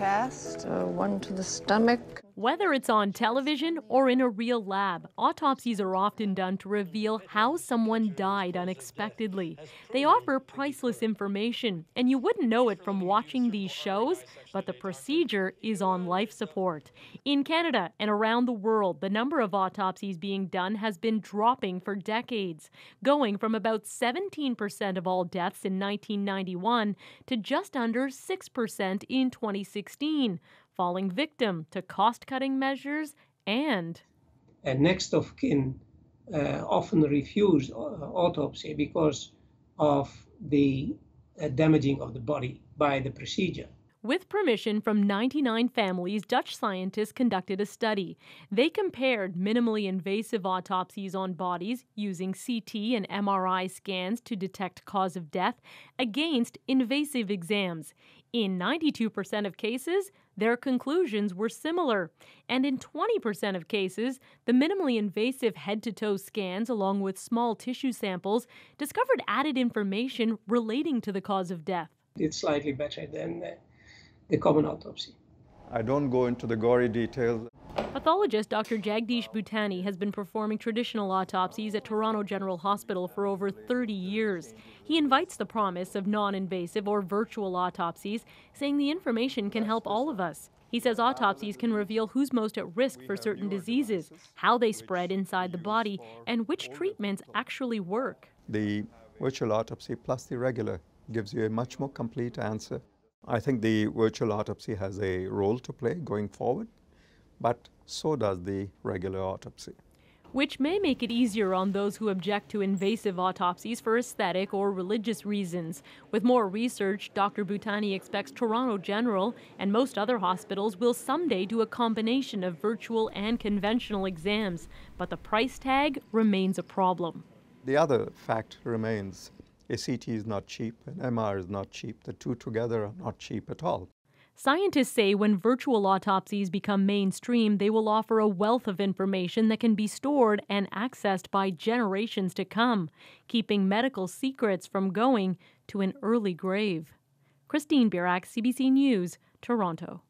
chest, uh, one to the stomach. Whether it's on television or in a real lab, autopsies are often done to reveal how someone died unexpectedly. They offer priceless information, and you wouldn't know it from watching these shows, but the procedure is on life support. In Canada and around the world, the number of autopsies being done has been dropping for decades, going from about 17% of all deaths in 1991 to just under 6% in 2016 falling victim to cost cutting measures and. A next of kin uh, often refuse uh, autopsy because of the uh, damaging of the body by the procedure. With permission from 99 families, Dutch scientists conducted a study. They compared minimally invasive autopsies on bodies using CT and MRI scans to detect cause of death against invasive exams. In 92% of cases, their conclusions were similar, and in 20% of cases, the minimally invasive head to toe scans, along with small tissue samples, discovered added information relating to the cause of death. It's slightly better than the common autopsy. I don't go into the gory details. Pathologist Dr. Jagdish Bhutani has been performing traditional autopsies at Toronto General Hospital for over 30 years. He invites the promise of non invasive or virtual autopsies, saying the information can help all of us. He says autopsies can reveal who's most at risk for certain diseases, how they spread inside the body, and which treatments actually work. The virtual autopsy plus the regular gives you a much more complete answer. I think the virtual autopsy has a role to play going forward but so does the regular autopsy. Which may make it easier on those who object to invasive autopsies for aesthetic or religious reasons. With more research, Dr. Butani expects Toronto General and most other hospitals will someday do a combination of virtual and conventional exams, but the price tag remains a problem. The other fact remains a CT is not cheap, an MR is not cheap. The two together are not cheap at all. Scientists say when virtual autopsies become mainstream, they will offer a wealth of information that can be stored and accessed by generations to come, keeping medical secrets from going to an early grave. Christine Birak, CBC News, Toronto.